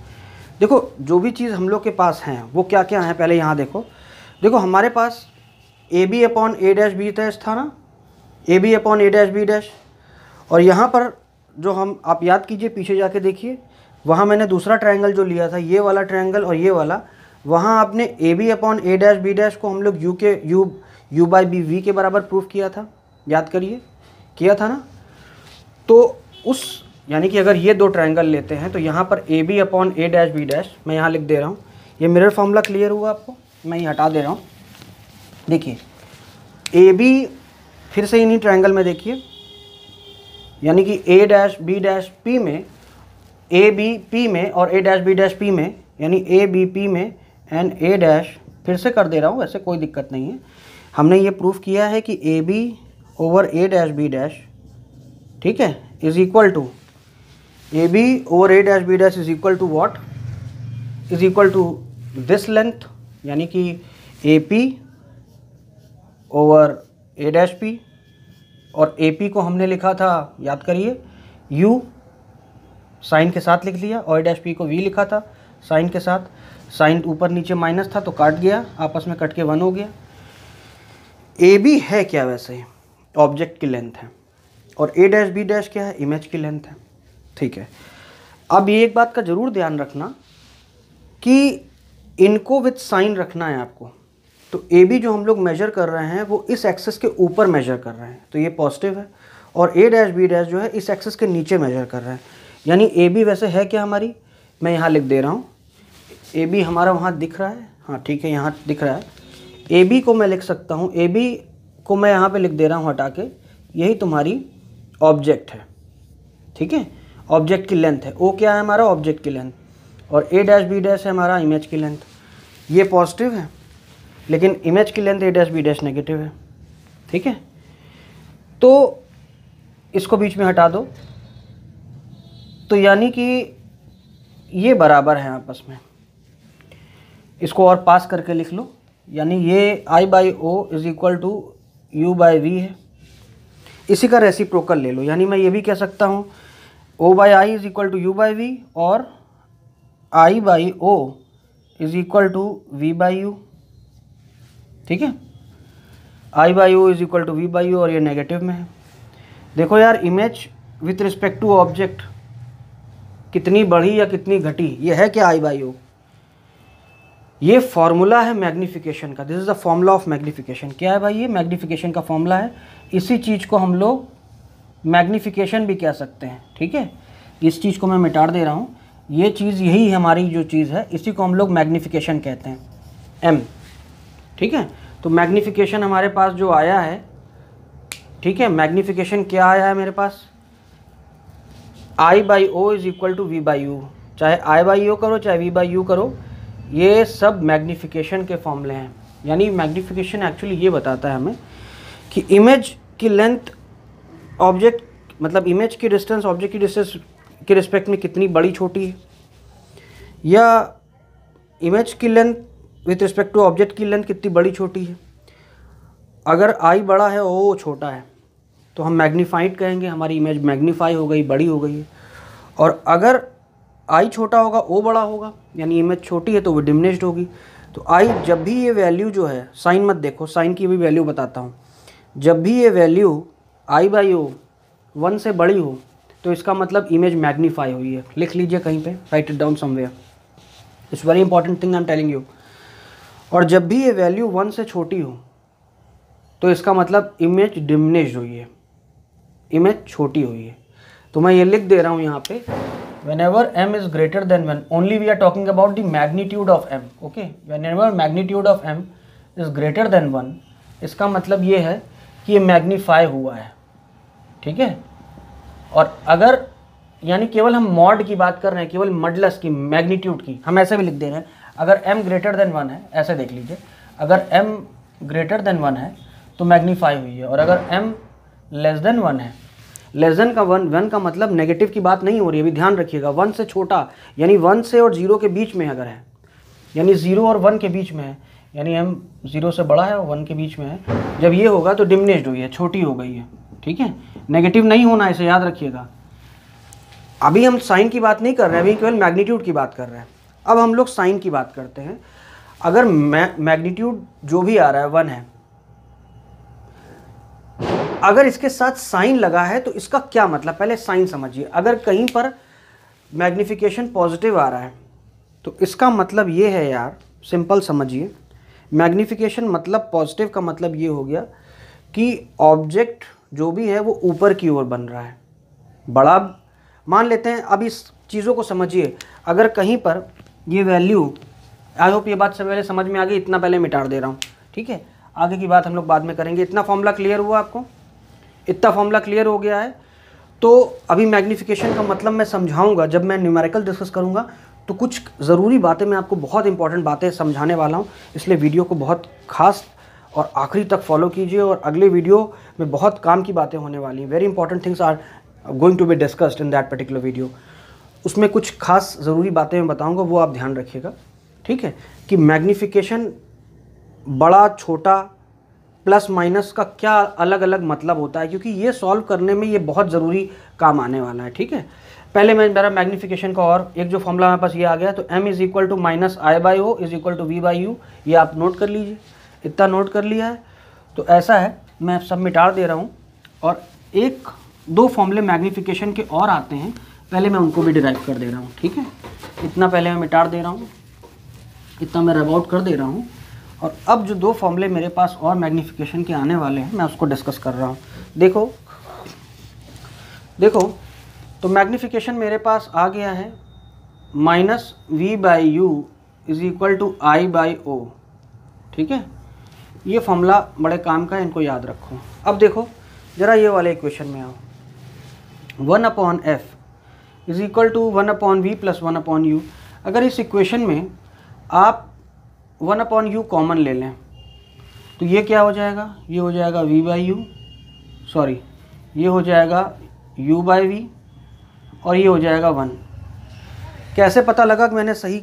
देखो जो भी चीज़ हम लोग के पास हैं वो क्या क्या हैं पहले यहाँ देखो देखो हमारे पास A B upon A dash B dash था ना A B upon A dash B dash और यहाँ पर जो हम आप याद कीजिए पीछे जाके देखिए वहाँ मैंने दूसरा ट्रायंगल जो लिया था ये वाला ट्रायंगल और ये वाला वहाँ आपने A B upon A dash B dash को हम लोग यू के U U by B V के बराबर प्रूफ किया था याद करिए किया था ना तो उस यानी कि अगर ये दो ट्रायंगल लेते हैं तो यहाँ पर A B upon A dash B dash मैं यहाँ लिख दे रहा हूँ ये मिरर फॉर्मूला क्लियर हुआ आपको मैं ये हटा दे रहा हूँ देखिए ए बी फिर से इन्हीं ट्रायंगल में देखिए यानी कि A dash B dash P में ए बी पी में और A dash B dash P में यानी ए बी पी में एन ए डैश फिर से कर दे रहा हूँ वैसे कोई दिक्कत नहीं है हमने ये प्रूफ किया है कि A B over A dash B dash ठीक है is equal to A B over A dash B dash is equal to what is equal to this length यानी कि A P over A dash P और ए पी को हमने लिखा था याद करिए यू साइन के साथ लिख लिया और डैश पी को वी लिखा था साइन के साथ साइन ऊपर नीचे माइनस था तो काट गया आपस में कट के वन हो गया ए बी है क्या वैसे ऑब्जेक्ट की लेंथ है और ए डैश बी डैश क्या है इमेज की लेंथ है ठीक है अब ये एक बात का ज़रूर ध्यान रखना कि इनको विथ साइन रखना है आपको तो ए बी जो हम लोग मेजर कर रहे हैं वो इस एक्सेस के ऊपर मेजर कर रहे हैं तो ये पॉजिटिव है और ए डैश बी डैश जो है इस एक्सेस के नीचे मेजर कर रहे हैं यानी ए बी वैसे है क्या हमारी मैं यहाँ लिख दे रहा हूँ ए बी हमारा वहाँ दिख रहा है हाँ ठीक है यहाँ दिख रहा है ए बी को मैं लिख सकता हूँ ए बी को मैं यहाँ पे लिख दे रहा हूँ हटा के यही तुम्हारी ऑब्जेक्ट है ठीक है ऑब्जेक्ट की लेंथ है ओ क्या है हमारा ऑब्जेक्ट की लेंथ और ए डैश बी डैश है हमारा इमेज की लेंथ ये पॉजिटिव है लेकिन इमेज की length A dash B dash negative है ठीक है तो इसको बीच में हटा दो तो यानी कि ये बराबर है आपस में इसको और पास करके लिख लो यानी ये I by O is equal to U by V है इसी का रेसिप्रोकल ले लो यानी मैं ये भी कह सकता हूँ O by I is equal to U by V और I by O is equal to V by you ठीक है I by U is equal to V by U और ये नेगेटिव में है देखो यार image with respect to object कितनी बढ़ी या कितनी घटी ये है क्या आई बाई यू ये फॉर्मूला है मैग्नीफिकेशन का this is the formula of magnification क्या है भाई ये मैग्नीफिकेशन का फॉर्मूला है इसी चीज़ को हम लोग मैग्नीफिकेशन भी कह सकते हैं ठीक है इस चीज़ को मैं मिटा दे रहा हूँ ये चीज़ यही हमारी जो चीज़ है इसी को हम लोग मैग्नीफिकेशन कहते हैं एम ठीक है तो मैग्नीफिकेशन हमारे पास जो आया है ठीक है मैग्नीफिकेशन क्या आया है मेरे पास I by O is equal to V by U चाहे आई बाई ओ करो चाहे वी बाई यू करो ये सब मैग्नीफिकेशन के फॉर्मूले हैं यानी मैग्नीफिकेशन एक्चुअली ये बताता है हमें कि इमेज की लेंथ ऑब्जेक्ट मतलब इमेज की डिस्टेंस ऑब्जेक्ट की डिस्टेंस के रिस्पेक्ट में कितनी बड़ी छोटी है या इमेज की length with respect to object की लेंथ कितनी बड़ी छोटी है अगर आई बड़ा है ओ छोटा है तो हम मैग्नीफाइड कहेंगे हमारी इमेज मैग्नीफाई हो गई बड़ी हो गई है और अगर आई छोटा होगा ओ बड़ा होगा यानी इमेज छोटी है तो वो डिमिनिश्ड होगी तो आई जब भी ये वैल्यू जो है साइन मत देखो साइन की भी वैल्यू बताता हूँ जब भी ये value I by O one से बड़ी हो तो इसका मतलब इमेज मैग्नीफाई हुई है लिख लीजिए कहीं पे write it down somewhere it's very important thing I am telling you और जब भी ये वैल्यू वन से छोटी हो तो इसका मतलब इमेज डिमनेज हुई है इमेज छोटी हुई है तो मैं ये लिख दे रहा हूँ यहाँ पे whenever M is greater than one only we are talking about the magnitude of M okay whenever magnitude of M is greater than one इसका मतलब ये है कि ये मैग्नीफाई हुआ है ठीक है और अगर यानी केवल हम मॉड की बात कर रहे हैं केवल मडलस की मैग्नीट्यूड की हम ऐसे भी लिख दे रहे हैं अगर m ग्रेटर देन वन है ऐसे देख लीजिए अगर m ग्रेटर देन वन है तो मैग्नीफाई हुई है और अगर m लेस देन वन है लेस देन का वन वन का मतलब नेगेटिव की बात नहीं हो रही है अभी ध्यान रखिएगा वन से छोटा यानी वन से और जीरो के बीच में अगर है यानी जीरो और वन के बीच में है यानी एम जीरो से बड़ा है और वन के बीच में है जब ये होगा तो डिमिनेस्ड हुई है छोटी हो गई है ठीक है नेगेटिव नहीं होना इसे याद रखिएगा अभी हम साइन की बात नहीं कर रहे हैं अभी केवल मैग्नीट्यूड की बात कर रहे हैं अब हम लोग साइन की बात करते हैं अगर मैग्नीट्यूड जो भी आ रहा है वन है अगर इसके साथ साइन लगा है तो इसका क्या मतलब पहले साइन समझिए अगर कहीं पर मैग्निफिकेशन पॉजिटिव आ रहा है तो इसका मतलब ये है यार सिंपल समझिए मैग्निफिकेशन मतलब पॉजिटिव का मतलब ये हो गया कि ऑब्जेक्ट जो भी है वो ऊपर की ओर बन रहा है बड़ा मान लेते हैं अब इस चीज़ों को समझिए अगर कहीं पर ये वैल्यू आई होप ये बात सब पहले समझ में आ गई इतना पहले मिटार दे रहा हूँ ठीक है आगे की बात हम लोग बाद में करेंगे इतना फॉर्मूला क्लियर हुआ आपको इतना फॉर्मूला क्लियर हो गया है तो अभी मैग्निफिकेशन का मतलब मैं समझाऊंगा जब मैं न्यूमेरिकल डिस्कस करूंगा तो कुछ ज़रूरी बातें मैं आपको बहुत इंपॉर्टेंट बातें समझाने वाला हूँ इसलिए वीडियो को बहुत खास और आखिरी तक फॉलो कीजिए और अगले वीडियो में बहुत काम की बातें होने वाली हैं very important things are going to be discussed in that particular video उसमें कुछ खास ज़रूरी बातें मैं बताऊंगा वो आप ध्यान रखिएगा ठीक है कि मैग्नीफिकेशन बड़ा छोटा प्लस माइनस का क्या अलग अलग मतलब होता है क्योंकि ये सॉल्व करने में ये बहुत ज़रूरी काम आने वाला है ठीक है पहले मैं मेरा मैग्नीफिकेशन का और एक जो फॉर्मूला हमारे पास ये आ गया तो M is equal to minus I by O is equal to V by U ये आप नोट कर लीजिए इतना नोट कर लिया है तो ऐसा है मैं सब मिटार दे रहा हूँ और एक दो फॉर्मूले मैग्नीफिकेशन के और आते हैं पहले मैं उनको भी डिराइव कर दे रहा हूँ ठीक है इतना पहले मैं मिटार दे रहा हूँ इतना मैं रब कर दे रहा हूँ और अब जो दो फॉर्मूले मेरे पास और मैग्निफिकेशन के आने वाले हैं मैं उसको डिस्कस कर रहा हूँ देखो देखो तो मैग्निफिकेशन मेरे पास आ गया है minus we by U is equal to I by O ठीक है ये फॉर्मूला बड़े काम का है इनको याद रखो अब देखो ज़रा ये वाले इक्वेशन में आओ one upon F is equal to one upon we plus one upon U अगर इस इक्वेशन में आप वन अपॉन यू कॉमन ले लें तो ये क्या हो जाएगा ये हो जाएगा वी बाई यू सॉरी ये हो जाएगा यू बाई वी और ये हो जाएगा वन कैसे पता लगा कि मैंने सही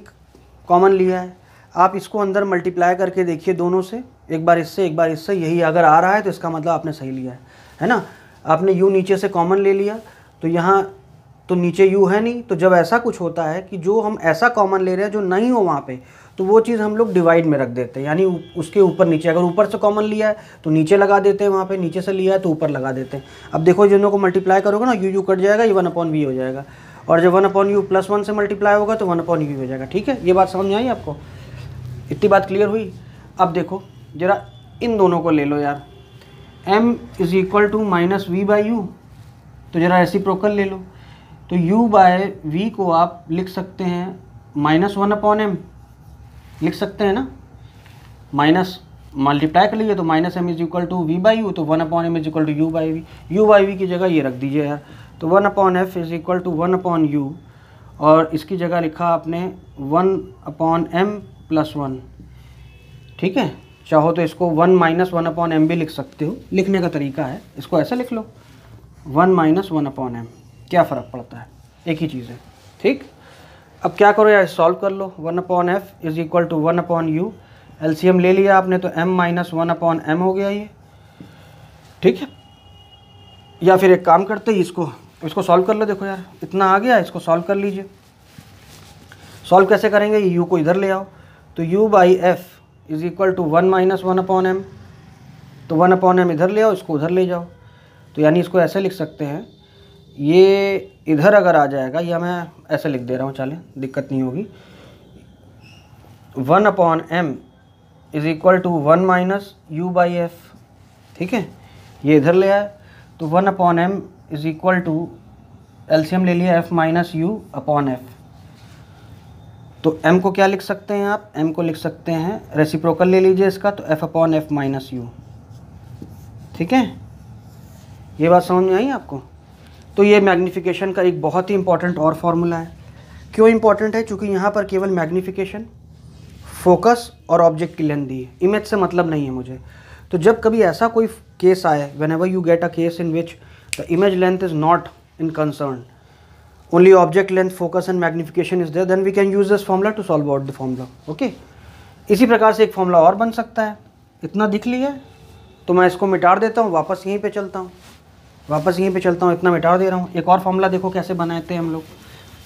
कॉमन लिया है आप इसको अंदर मल्टीप्लाई करके देखिए दोनों से एक बार इससे एक बार इससे यही अगर आ रहा है तो इसका मतलब आपने सही लिया है है ना आपने यू नीचे से कॉमन ले लिया तो यहाँ तो नीचे यू है नहीं तो जब ऐसा कुछ होता है कि जो हम ऐसा कॉमन ले रहे हैं जो नहीं हो वहाँ पे तो वो चीज़ हम लोग डिवाइड में रख देते हैं यानी उसके ऊपर नीचे अगर ऊपर से कॉमन लिया है तो नीचे लगा देते हैं वहाँ पे नीचे से लिया है तो ऊपर लगा देते हैं अब देखो जिन को मल्टीप्लाई करोगे ना यू यू कट जाएगा ये वन अपॉन वी हो जाएगा और जब one upon U plus one से मल्टीप्लाई होगा तो वन अपॉन यू हो जाएगा ठीक है ये बात समझ आई आपको इतनी बात क्लियर हुई अब देखो ज़रा इन दोनों को ले लो यार M is equal to minus we by U तो ज़रा ऐसी प्रोकल ले लो तो u बाय वी को आप लिख सकते हैं माइनस वन अपॉन एम लिख सकते हैं ना माइनस मल्टीप्लाई कर लीजिए तो minus M is equal to V by U तो one upon M is equal to U by V U by V की जगह ये रख दीजिए यार तो one upon F is equal to one upon U और इसकी जगह लिखा आपने one upon M plus one ठीक है चाहो तो इसको one minus one upon M भी लिख सकते हो लिखने का तरीका है इसको ऐसा लिख लो one minus one upon M क्या फ़र्क पड़ता है एक ही चीज़ है ठीक अब क्या करो यार सॉल्व कर लो one upon F is equal to one upon U LCM ले लिया आपने तो M minus one upon M हो गया ये ठीक है या फिर एक काम करते ही इसको इसको सॉल्व कर लो देखो यार इतना आ गया इसको सॉल्व कर लीजिए सॉल्व कैसे करेंगे यू को इधर ले आओ तो u by F is equal to one minus one upon M तो वन अपॉन एम इधर ले आओ इसको उधर ले जाओ तो यानी इसको ऐसे लिख सकते हैं ये इधर अगर आ जाएगा या मैं ऐसे लिख दे रहा हूँ चलें दिक्कत नहीं होगी one upon M is equal to one minus U by F ठीक है ये इधर ले आए तो one upon M is equal to LCM ले लिया F minus U upon F तो m को क्या लिख सकते हैं आप m को लिख सकते हैं रेसिप्रोकल ले लीजिए इसका तो f upon F minus U ठीक है ये बात समझ में आई आपको तो ये मैग्नीफिकेशन का एक बहुत ही इंपॉर्टेंट और फार्मूला है क्यों इंपॉर्टेंट है क्योंकि यहाँ पर केवल मैग्नीफिकेशन फोकस और ऑब्जेक्ट की लेंथ दी है इमेज से मतलब नहीं है मुझे तो जब कभी ऐसा कोई केस आए whenever you get a case in which the image length is not in concern only object length focus and magnification is there then we can use this formula to solve out the formula okay इसी प्रकार से एक फॉर्मूला और बन सकता है इतना दिख लिया तो मैं इसको मिटार देता हूँ वापस यहीं पर चलता हूँ वापस यहीं पे चलता हूँ इतना मिटा दे रहा हूँ एक और फॉर्मूला देखो कैसे बनाए थे हम लोग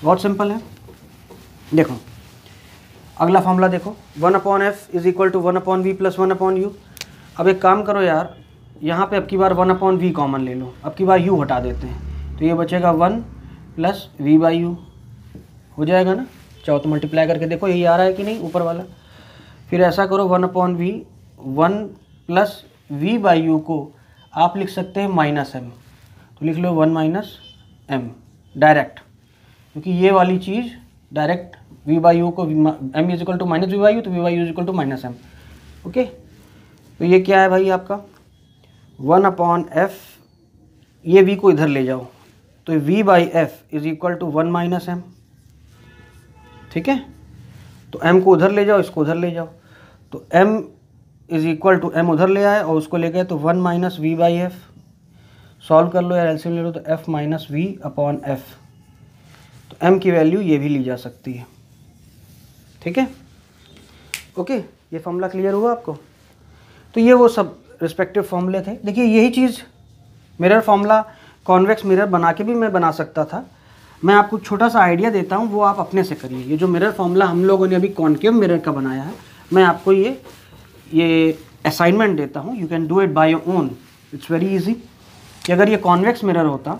बहुत सिंपल है देखो अगला फॉर्मूला देखो one upon F is equal to one upon we plus one upon U अब एक काम करो यार यहाँ पे अब की बार वन अपॉन वी कॉमन ले लो अब की बार यू हटा देते हैं तो ये बचेगा one plus V by U हो जाएगा ना चाहो तो मल्टीप्लाई करके देखो यही आ रहा है कि नहीं ऊपर वाला फिर ऐसा करो one upon V one plus V by U को आप लिख सकते हैं माइनस एम तो लिख लो वन माइनस एम डायरेक्ट क्योंकि ये वाली चीज़ डायरेक्ट वी बाई यू को M is equal to minus we by U तो V by U is equal to minus M okay तो ये क्या है भाई आपका वन अपॉन एफ ये वी को इधर ले जाओ तो V by F is equal to one minus M ठीक है तो एम को उधर ले जाओ इसको उधर ले जाओ तो M is equal to M उधर ले आए और उसको ले गए तो one minus we by F solve कर लो या एल ले लो तो F minus we upon F तो एम की वैल्यू ये भी ली जा सकती है ठीक है ओके ये फॉर्मूला क्लियर हुआ आपको तो ये वो सब रिस्पेक्टिव फॉर्मूले थे देखिए यही चीज़ मिरर फॉर्मूला कॉन्वेक्स मिरर बना के भी मैं बना सकता था मैं आपको छोटा सा आइडिया देता हूँ वो आप अपने से करिए ये जो मिरर फॉर्मूला हम लोगों ने अभी कॉन्केव मिरर का बनाया है मैं आपको ये ये असाइनमेंट देता हूँ you can do it by your own it's very easy कि अगर ये कॉन्वेक्स मिरर होता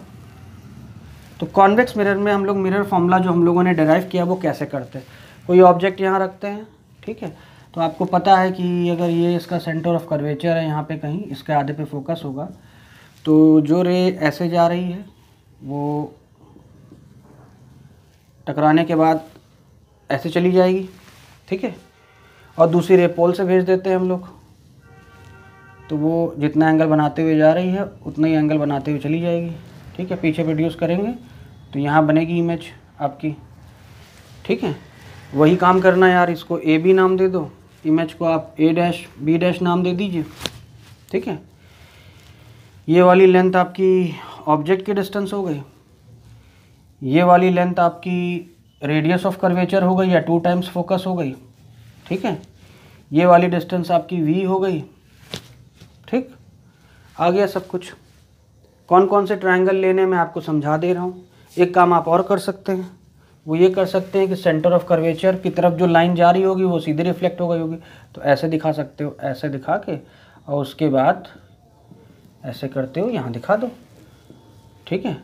तो कॉन्वेक्स मिरर में हम लोग मिरर फॉर्मूला जो हम लोगों ने डेराइव किया वो कैसे करते हैं कोई ऑब्जेक्ट यहाँ रखते हैं ठीक है तो आपको पता है कि अगर ये इसका सेंटर ऑफ कर्वेचर है यहाँ पे कहीं इसके आधे पे फोकस होगा तो जो रे ऐसे जा रही है वो टकराने के बाद ऐसे चली जाएगी ठीक है और दूसरी रे पोल से भेज देते हैं हम लोग तो वो जितना एंगल बनाते हुए जा रही है उतना ही एंगल बनाते हुए चली जाएगी ठीक है पीछे प्रोड्यूस करेंगे तो यहाँ बनेगी इमेज आपकी ठीक है वही काम करना यार इसको ए बी नाम दे दो इमेज को आप ए डैश बी डैश नाम दे दीजिए ठीक है ये वाली लेंथ आपकी ऑब्जेक्ट की डिस्टेंस हो गई ये वाली लेंथ आपकी रेडियस ऑफ कर्वेचर हो गई या टू टाइम्स फोकस हो गई ठीक है ये वाली डिस्टेंस आपकी वी हो गई ठीक आ गया सब कुछ कौन कौन से ट्रायंगल लेने मैं आपको समझा दे रहा हूँ एक काम आप और कर सकते हैं वो ये कर सकते हैं कि सेंटर ऑफ कर्वेचर की तरफ जो लाइन जा रही होगी वो सीधे रिफ्लेक्ट हो गई होगी तो ऐसे दिखा सकते हो ऐसे दिखा के और उसके बाद ऐसे करते हो यहाँ दिखा दो ठीक है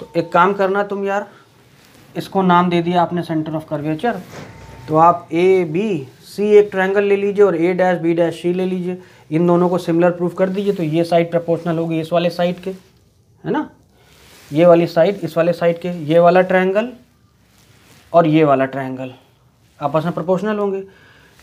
तो एक काम करना तुम यार इसको नाम दे दिया आपने सेंटर ऑफ कर्वेचर तो आप ए बी सी एक ट्रायंगल ले लीजिए और A dash B dash C ले लीजिए इन दोनों को सिमिलर प्रूफ कर दीजिए तो ये साइड प्रपोर्शनल होगी इस वाले साइड के है ना ये वाली साइड इस वाले साइड के ये वाला ट्रायंगल और ये वाला ट्रायंगल आपस में प्रपोर्शनल होंगे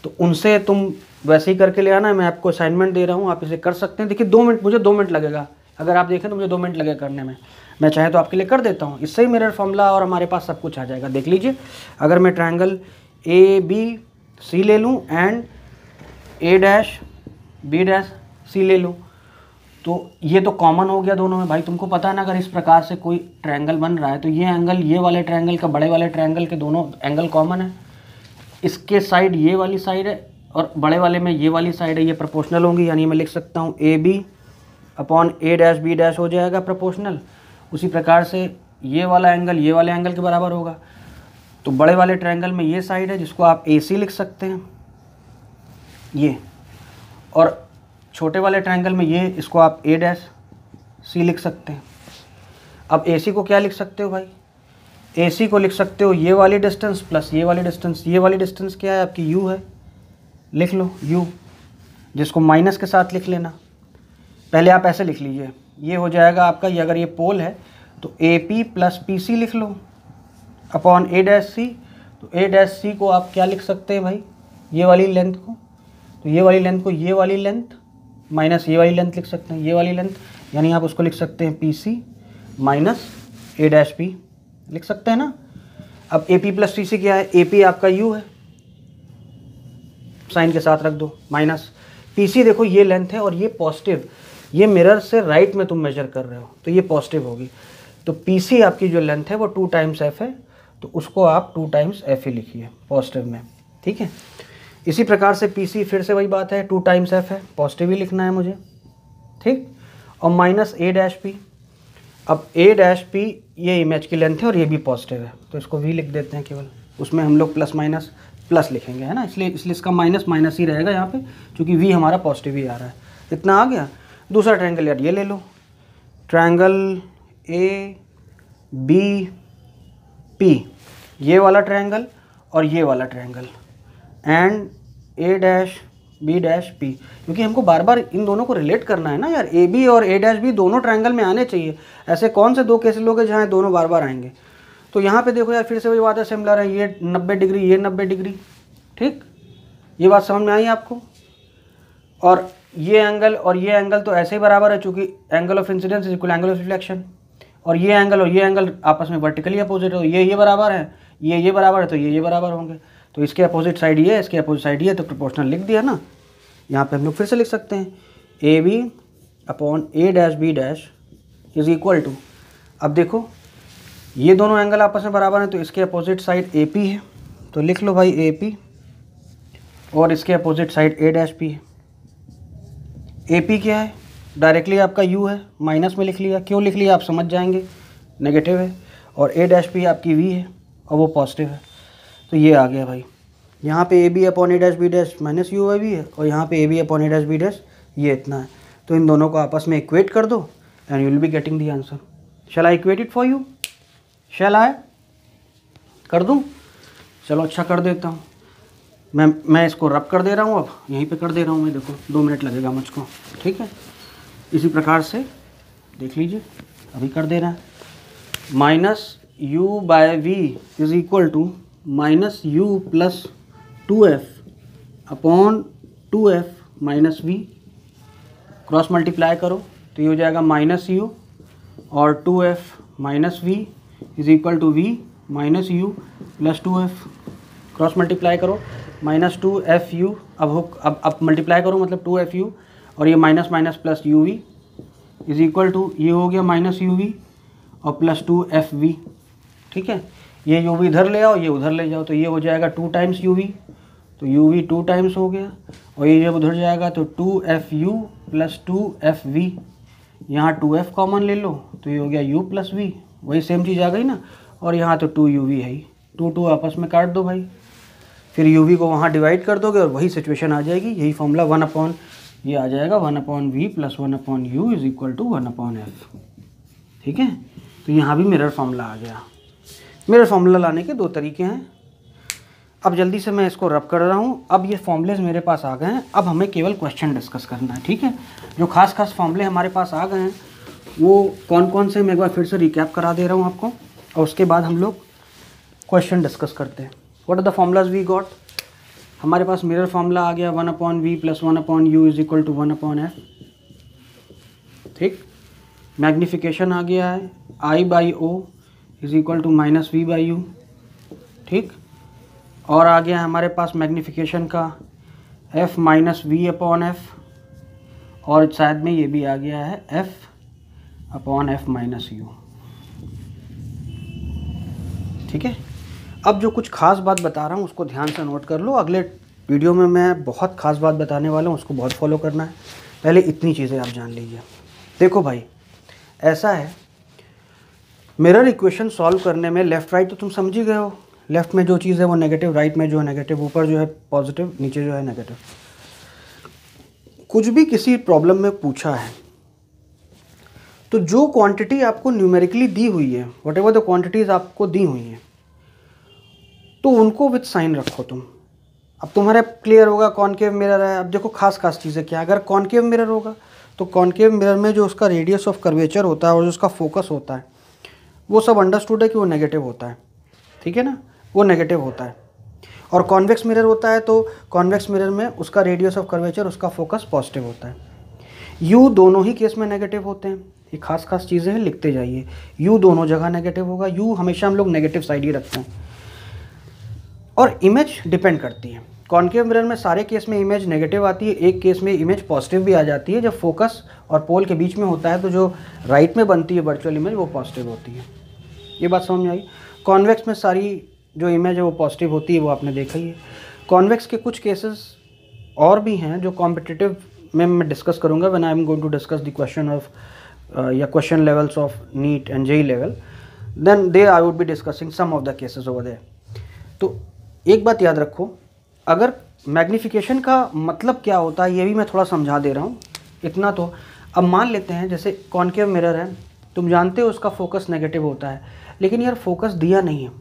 तो उनसे तुम वैसे ही करके ले आना मैं आपको असाइनमेंट दे रहा हूँ आप इसे कर सकते हैं देखिए दो मिनट मुझे दो मिनट लगेगा अगर आप देखें तो मुझे दो मिनट लगेगा करने में मैं चाहे तो आपके लिए कर देता हूँ इससे ही मेरा फॉर्मूला और हमारे पास सब कुछ आ जाएगा देख लीजिए अगर मैं ट्रायंगल ए बी सी ले लूँ and A dash B dash C ले लूँ तो ये तो कॉमन हो गया दोनों में भाई तुमको पता है ना अगर इस प्रकार से कोई ट्रायंगल बन रहा है तो ये एंगल ये वाले ट्रायंगल का बड़े वाले ट्रायंगल के दोनों एंगल कॉमन है इसके साइड ये वाली साइड है और बड़े वाले में ये वाली साइड है ये प्रोपोर्शनल होंगी यानी मैं लिख सकता हूँ A B upon A dash B dash हो जाएगा प्रोपोर्शनल उसी प्रकार से ये वाला एंगल ये वाले एंगल के बराबर होगा तो बड़े वाले ट्रायंगल में ये साइड है जिसको आप ए लिख सकते हैं ये और छोटे वाले ट्रायंगल में ये इसको आप ए डैश सी लिख सकते हैं अब ए को क्या लिख सकते हो भाई ए को लिख सकते हो ये वाली डिस्टेंस प्लस ये वाली डिस्टेंस ये वाली डिस्टेंस क्या है आपकी यू है लिख लो यू जिसको माइनस के साथ लिख लेना पहले आप ऐसे लिख लीजिए ये हो जाएगा आपका ये अगर ये पोल है तो A P plus P C लिख लो अपॉन ए डैश सी तो ए डैश सी को आप क्या लिख सकते हैं भाई ये वाली लेंथ को तो ये वाली लेंथ को ये वाली लेंथ माइनस ये वाली लेंथ लिख सकते हैं ये वाली लेंथ यानी आप उसको लिख सकते हैं P C minus A dash P लिख सकते हैं ना अब ए पी प्लस सी सी क्या है ए पी आपका यू है साइन के साथ रख दो माइनस पी सी देखो ये लेंथ है और ये पॉजिटिव ये मिरर से राइट में तुम मेजर कर रहे हो तो ये पॉजिटिव होगी तो पी सी आपकी जो लेंथ है वो टू टाइम्स एफ है तो उसको आप टू टाइम्स एफ ही लिखिए पॉजिटिव में ठीक है इसी प्रकार से पी सी फिर से वही बात है टू टाइम्स एफ है पॉजिटिव ही लिखना है मुझे ठीक और माइनस ए डैश पी अब ए डैश पी ये इमेज की लेंथ है और ये भी पॉजिटिव है तो इसको वी लिख देते हैं केवल उसमें हम लोग प्लस माइनस प्लस लिखेंगे है ना इसलिए इसलिए इसका माइनस माइनस ही रहेगा यहाँ पे क्योंकि वी हमारा पॉजिटिव ही आ रहा है इतना आ गया दूसरा ट्रायंगल यार ये ले लो ट्रायंगल ए बी पी ये वाला ट्रायंगल और ये वाला triangle and A dash B dash P क्योंकि हमको बार बार इन दोनों को रिलेट करना है ना यार ए बी और ए डैश बी दोनों ट्रायंगल में आने चाहिए ऐसे कौन से दो केस हैं जहाँ दोनों बार बार आएंगे तो यहाँ पे देखो यार फिर से वही बात है सिमिलर है ये नब्बे डिग्री ये नब्बे डिग्री ठीक ये बात समझ में आई आपको और ये एंगल और ये एंगल तो ऐसे ही बराबर है चूँकि angle of incidence is equal angle of reflection और ये एंगल और ये एंगल आपस में वर्टिकली अपोजिट है तो ये ये बराबर है ये ये बराबर है तो ये ये बराबर होंगे तो इसके अपोजिट साइड ये इसके अपोजिट साइड ये तो प्रोपोर्शनल लिख दिया ना यहाँ पे हम लोग फिर से लिख सकते हैं A B upon A dash B dash is equal to अब देखो ये दोनों एंगल आपस में बराबर हैं तो इसके अपोजिट साइड ए पी है तो लिख लो भाई ए पी और इसके opposite side A dash P है ए पी क्या है डायरेक्टली आपका यू है माइनस में लिख लिया क्यों लिख लिया आप समझ जाएंगे नेगेटिव है और ए डैश पी आपकी वी है और वो पॉजिटिव है तो ये आ गया भाई यहाँ पे A B upon A dash B dash minus U A भी है और यहाँ पे A B upon A dash B dash ये इतना है तो इन दोनों को आपस में इक्वेट कर दो and you will be getting the answer shall I equate it for you shall I कर दूँ चलो अच्छा कर देता हूँ मैं मैं इसको रब कर दे रहा हूँ अब यहीं पे कर दे रहा हूँ मैं देखो दो मिनट लगेगा मुझको ठीक है इसी प्रकार से देख लीजिए अभी कर दे रहा है minus u by V is equal to minus U plus two F upon two F minus V cross multiply करो तो ये हो जाएगा माइनस यू और two F minus V is equal to V minus U plus two F cross multiply करो माइनस टू एफ यू अब हो अब अब मल्टीप्लाई करो मतलब टू एफ यू और ये minus minus plus U V is equal to ये हो गया माइनस यू वी और प्लस टू एफ वी ठीक है ये यू वी इधर ले आओ ये उधर ले जाओ तो ये हो जाएगा टू टाइम्स यू वी तो यू वी टू टाइम्स हो गया और ये जब उधर जाएगा तो two F U plus two F V यहाँ टू एफ कॉमन ले लो तो ये हो गया यू प्लस वी वही सेम चीज़ आ गई ना और यहाँ तो टू यू वी है ही टू टू आपस में काट दो भाई फिर यू वी को वहाँ डिवाइड कर दोगे और वही सिचुएशन आ जाएगी यही फॉर्मूला वन अपॉन ये आ जाएगा one upon we plus one upon u is equal to one upon f ठीक है तो यहाँ भी मिरर फॉर्मूला आ गया मेरे फार्मूला लाने के दो तरीके हैं अब जल्दी से मैं इसको रब कर रहा हूँ अब ये फॉर्मूलेज मेरे पास आ गए हैं अब हमें केवल क्वेश्चन डिस्कस करना है ठीक है जो खास खास फॉर्मूले हमारे पास आ गए हैं वो कौन कौन से मैं एक बार फिर से रिकैप करा दे रहा हूँ आपको और उसके बाद हम लोग क्वेश्चन डिस्कस करते हैं what are the formulas we got हमारे पास मिरर फार्मूला आ गया one upon we plus one upon u is equal to one upon f ठीक मैग्निफिकेशन आ गया है I by O is equal to minus we by you ठीक और आ गया हमारे पास मैग्नीफिकेशन का f minus we upon f और शायद में ये भी आ गया है f upon F minus U ठीक है अब जो कुछ खास बात बता रहा हूँ उसको ध्यान से नोट कर लो अगले वीडियो में मैं बहुत खास बात बताने वाला हूँ उसको बहुत फॉलो करना है पहले इतनी चीज़ें आप जान लीजिए देखो भाई ऐसा है मिरर इक्वेशन सॉल्व करने में लेफ़्ट राइट तो तुम समझ ही गए हो लेफ़्ट में जो चीज़ है वो नेगेटिव राइट में जो है नेगेटिव ऊपर जो है पॉजिटिव नीचे जो है नेगेटिव कुछ भी किसी प्रॉब्लम में पूछा है तो जो क्वांटिटी आपको न्यूमेरिकली दी हुई है वट एवर द क्वांटिटीज़ आपको दी हुई हैं तो उनको विथ साइन रखो तुम अब तुम्हारे क्लियर होगा कॉनकेव मिरर है अब देखो खास खास चीज़ें क्या अगर कॉनकेव मिरर होगा तो कॉनकेव मिरर में जो उसका रेडियस ऑफ कर्वेचर होता है और जो उसका फोकस होता है वो सब अंडरस्टूड है कि वो नेगेटिव होता है ठीक है ना वो नेगेटिव होता है और कॉन्वेक्स मिरर होता है तो कॉन्वेक्स मिरर में उसका रेडियस ऑफ कर्वेचर उसका फोकस पॉजिटिव होता है यू दोनों ही केस में नेगेटिव होते हैं ये खास खास चीज़ें हैं लिखते जाइए यू दोनों जगह नेगेटिव होगा यू हमेशा हम लोग नेगेटिव साइड ही रखते हैं और इमेज डिपेंड करती है कॉन्केव मिरर में सारे केस में इमेज नेगेटिव आती है एक केस में इमेज पॉजिटिव भी आ जाती है जब फोकस और पोल के बीच में होता है तो जो राइट में बनती है वर्चुअल इमेज वो पॉजिटिव होती है ये बात समझ में आई कॉन्वेक्स में सारी जो इमेज है वो पॉजिटिव होती है वो आपने देखा ही है कॉन्वेक्स के कुछ केसेस और भी हैं जो कॉम्पिटिटिव में मैं डिस्कस करूंगा one I am going to discuss the question of या question levels of NEET and JEE level then they I would be discussing some of the cases over there तो एक बात याद रखो अगर मैग्निफिकेशन का मतलब क्या होता है ये भी मैं थोड़ा समझा दे रहा हूँ इतना तो अब मान लेते हैं जैसे कॉन्केव मिरर है तुम जानते हो उसका फोकस नेगेटिव होता है लेकिन यार फोकस दिया नहीं है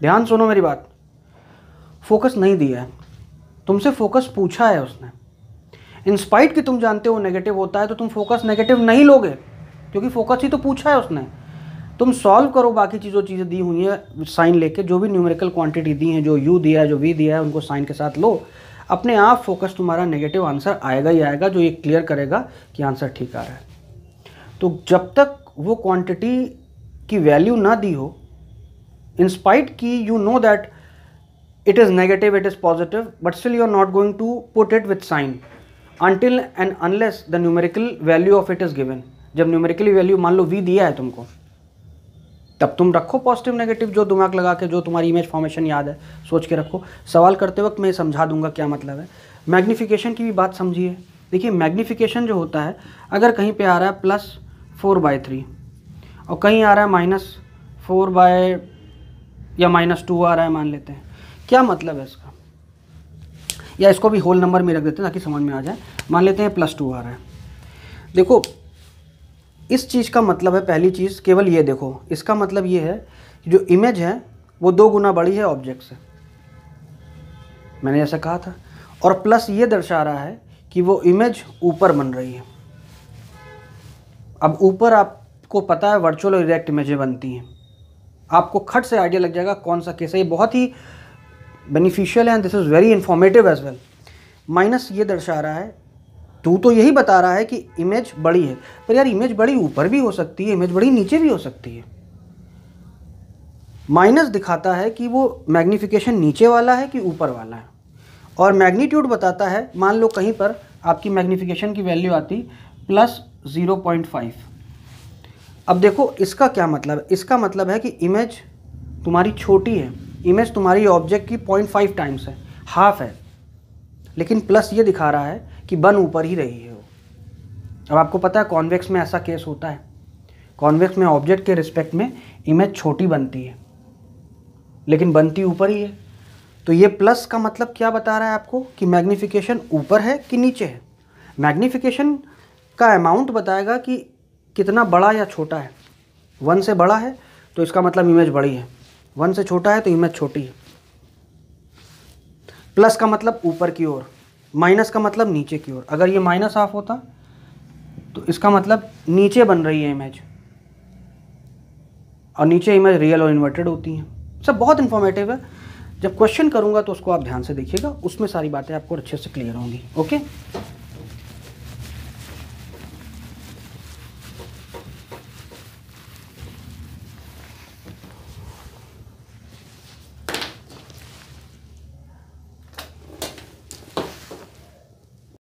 ध्यान सुनो मेरी बात फोकस नहीं दिया है तुमसे फोकस पूछा है उसने इंस्पाइट कि तुम जानते हो नेगेटिव होता है तो तुम फोकस नेगेटिव नहीं लोगे क्योंकि फोकस ही तो पूछा है उसने तुम सॉल्व करो बाकी चीज़ों चीज़ें दी हुई हैं साइन लेके जो भी न्यूमेरिकल क्वांटिटी दी हैं जो यू दिया है जो वी दिया है उनको साइन के साथ लो अपने आप फोकस तुम्हारा नेगेटिव आंसर आएगा ही आएगा जो ये क्लियर करेगा कि आंसर ठीक आ रहा है तो जब तक वो क्वांटिटी की वैल्यू ना दी हो इंस्पाइट की you know that it is negative it is positive but still you are not going to put it with sign until and unless the numerical value of it is given जब न्यूमेरिकली वैल्यू मान लो वी दिया है तुमको तब तुम रखो पॉजिटिव नेगेटिव जो दिमाग लगा के जो तुम्हारी इमेज फॉर्मेशन याद है सोच के रखो सवाल करते वक्त मैं समझा दूंगा क्या मतलब है मैग्निफिकेशन की भी बात समझिए देखिए मैग्नीफिकेशन जो होता है अगर कहीं पे आ रहा है प्लस फोर बाई थ्री और कहीं आ रहा है माइनस फोर बाय या माइनस टू आ रहा है मान लेते हैं क्या मतलब है इसका या इसको भी होल नंबर में रख देते हैं ताकि समझ में आ जाए मान लेते हैं प्लस टू आ रहा है देखो इस चीज़ का मतलब है पहली चीज़ केवल ये देखो इसका मतलब ये है कि जो इमेज है वो दो गुना बड़ी है ऑब्जेक्ट से मैंने ऐसा कहा था और प्लस ये दर्शा रहा है कि वो इमेज ऊपर बन रही है अब ऊपर आप को पता है वर्चुअल और रिएक्ट इमेजें बनती हैं आपको खट से आइडिया लग जाएगा कौन सा केस है ये बहुत ही बेनिफिशियल है this is very informative as well minus ये दर्शा रहा है तू तो यही बता रहा है कि इमेज बड़ी है पर यार इमेज बड़ी ऊपर भी हो सकती है इमेज बड़ी नीचे भी हो सकती है माइनस दिखाता है कि वो मैग्नीफिकेशन नीचे वाला है कि ऊपर वाला है और मैग्नीट्यूड बताता है मान लो कहीं पर आपकी मैग्नीफिकेशन की वैल्यू आती प्लस ज़ीरो पॉइंट फाइव अब देखो इसका क्या मतलब है इसका मतलब है कि इमेज तुम्हारी छोटी है इमेज तुम्हारी ऑब्जेक्ट की पॉइंट फाइव टाइम्स है हाफ है लेकिन प्लस ये दिखा रहा है कि बन ऊपर ही रही है वो अब आपको पता है कॉन्वेक्स में ऐसा केस होता है कॉन्वेक्स में ऑब्जेक्ट के रिस्पेक्ट में इमेज छोटी बनती है लेकिन बनती ऊपर ही है तो ये प्लस का मतलब क्या बता रहा है आपको कि मैग्नीफिकेशन ऊपर है कि नीचे है मैग्नीफिकेशन का अमाउंट बताएगा कि कितना बड़ा या छोटा है वन से बड़ा है तो इसका मतलब इमेज बड़ी है वन से छोटा है तो इमेज छोटी है प्लस का मतलब ऊपर की ओर माइनस का मतलब नीचे की ओर अगर ये माइनस हाफ होता तो इसका मतलब नीचे बन रही है इमेज और नीचे इमेज रियल और इन्वर्टेड होती हैं सब बहुत इन्फॉर्मेटिव है जब क्वेश्चन करूँगा तो उसको आप ध्यान से देखिएगा उसमें सारी बातें आपको अच्छे से क्लियर होंगी ओके